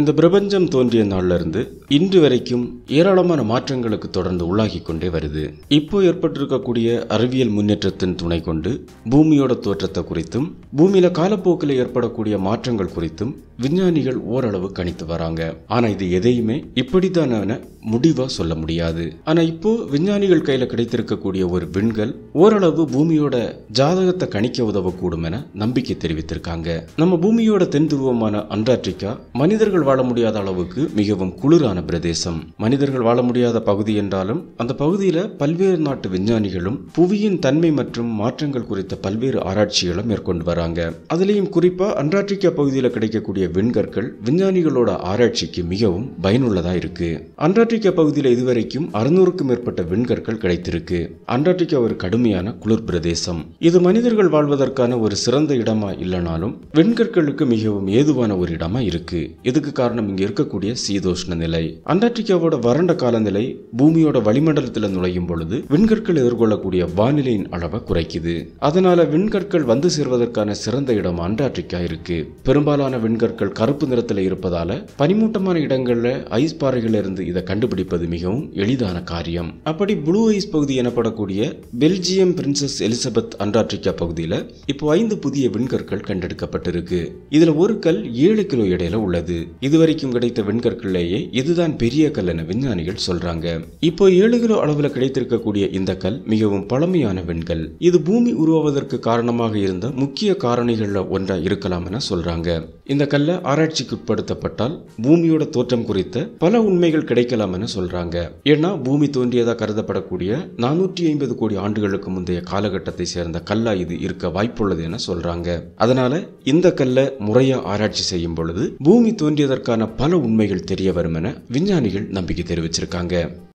இந்த பிரபஞ்சம் தோன்றிய நாள்ல இருந்து இன்று வரைக்கும் ஏராளமான மாற்றங்களுக்கு தொடர்ந்து உள்ளாகி கொண்டே வருது இப்போ ஏற்பட்டிருக்கக்கூடிய அறிவியல் முன்னேற்றத்தின் துணை கொண்டு பூமியோட தோற்றத்தை குறித்தும் பூமியில் காலப்போக்கில் ஏற்படக்கூடிய மாற்றங்கள் குறித்தும் விஞ்ஞானிகள் ஓரளவு கணித்து வராங்க ஆனா இது எதையுமே இப்படித்தான முடிவா சொல்ல முடியாது ஆனா இப்போ விஞ்ஞானிகள் கையில கிடைத்திருக்கக்கூடிய ஒரு விண்கள் ஓரளவு பூமியோட ஜாதகத்தை கணிக்க உதவக்கூடும் என நம்பிக்கை தெரிவித்திருக்காங்க நம்ம பூமியோட தென் துருவமான அண்டார்டிகா மனிதர்கள் வாழ முடியாத அளவுக்கு மிகவும் குளிரான பிரதேசம் மனிதர்கள் வாழ முடியாத பகுதி என்றாலும் அந்த பகுதியில பல்வேறு நாட்டு விஞ்ஞானிகளும் புவியின் தன்மை மற்றும் மாற்றங்கள் குறித்த பல்வேறு ஆராய்ச்சிகளை மேற்கொண்டு வராங்க அதுலயும் குறிப்பா அண்டார்டிகா பகுதியில் கிடைக்கக்கூடிய இருக்கக்கூடிய விண்கற்கள் விஞ்ஞானிகளோட ஆராய்ச்சிக்கு மிகவும் பயனுள்ளதா இருக்கு அண்டார்டிகா பகுதியில் இதுவரைக்கும் அறுநூறுக்கும் மேற்பட்ட விண்கற்கள் கிடைத்திருக்கு அண்டார்டிகா ஒரு கடுமையான குளிர் பிரதேசம் இது மனிதர்கள் வாழ்வதற்கான ஒரு சிறந்த இடமா இல்லைனாலும் விண்கற்களுக்கு மிகவும் ஏதுவான ஒரு இடமா இருக்கு இதுக்கு காரணம் இங்க இருக்கக்கூடிய சீதோஷ்ண நிலை அண்டார்டிகாவோட வறண்ட காலநிலை பூமியோட வளிமண்டலத்தில் நுழையும் பொழுது விண்கற்கள் எதிர்கொள்ளக்கூடிய வானிலையின் அளவை குறைக்குது அதனால விண்கற்கள் வந்து சேர்வதற்கான சிறந்த இடம் அண்டார்டிகா இருக்கு பெரும்பாலான விண்கற்கள் கற்கள் கருப்பு நிறத்தில் இருப்பதால பனிமூட்டமான இடங்களில் ஐஸ் பாறைகள் இருந்து இதை கண்டுபிடிப்பது மிகவும் எளிதான காரியம் அப்படி ப்ளூ ஐஸ் பகுதி எனப்படக்கூடிய பெல்ஜியம் பிரின்சஸ் எலிசபெத் அண்டார்டிகா பகுதியில் இப்போ ஐந்து புதிய விண்கற்கள் கண்டெடுக்கப்பட்டிருக்கு இதுல ஒரு கல் ஏழு கிலோ இடையில உள்ளது இதுவரைக்கும் கிடைத்த விண்கற்களிலேயே இதுதான் பெரிய கல் என விஞ்ஞானிகள் சொல்றாங்க இப்போ ஏழு கிலோ அளவுல கிடைத்திருக்கக்கூடிய இந்த கல் மிகவும் பழமையான விண்கல் இது பூமி உருவாவதற்கு காரணமாக இருந்த முக்கிய காரணிகள்ல ஒன்றா இருக்கலாம் என சொல்றாங்க இந்த கல் செல்ல ஆராய்ச்சிக்கு உட்படுத்தப்பட்டால் பூமியோட தோற்றம் குறித்த பல உண்மைகள் கிடைக்கலாம் என சொல்றாங்க ஏன்னா பூமி தோன்றியதாக கருதப்படக்கூடிய நானூற்றி ஐம்பது கோடி ஆண்டுகளுக்கு முந்தைய காலகட்டத்தை சேர்ந்த கல்லா இது இருக்க வாய்ப்புள்ளது என சொல்றாங்க அதனால இந்த கல்லை முறையா ஆராய்ச்சி செய்யும் பொழுது பூமி தோன்றியதற்கான பல உண்மைகள் தெரிய வரும் என விஞ்ஞானிகள் நம்பிக்கை தெரிவிச்சிருக்காங்க